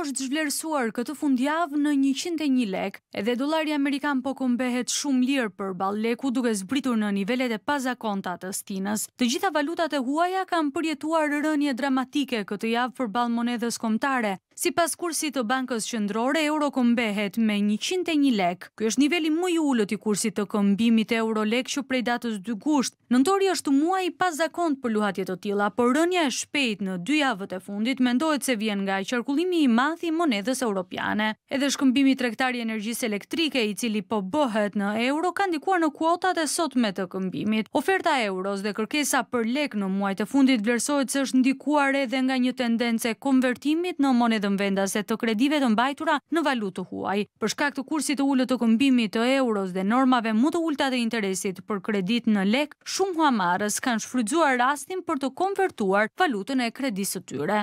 është zhvlerësuar këtë fundjavë në 101 lek, edhe dolari Amerikan po këmbehet shumë lirë për bal leku duke zbritur në nivellet e pazakonta të stinës. Të gjitha valutat e huaja kam përjetuar rënje dramatike këtë javë për bal monedhës komtare. Si pas kursit të bankës qëndrore, euro këmbehet me 101 lek. Kjo është nivelli më i ullët i kursit të këmbimit e euro lek që prej datës dy gusht. Nëntori është muaj i paza për luhatjet të tila, por rënja e shpejt në dy javët e fundit, mendojt se vjen nga i qarkullimi i rathi monedës europiane. Edhe shkëmbimi trektari energjisë elektrike i cili po bëhet në euro ka ndikuar në kuotat e sot me të këmbimit. Oferta euros dhe kërkesa për lek në muajtë fundit vlerësojt se është ndikuar edhe nga një tendence konvertimit në monedën vendase të kredive të mbajtura në valutë të huaj. Për shkak të kursit të ullë të këmbimit të euros dhe normave më të ullëta të interesit për kredit në lek, shumë huamarës kanë shfrydzuar rastin për të konvertuar valutën e kredisë të tyre.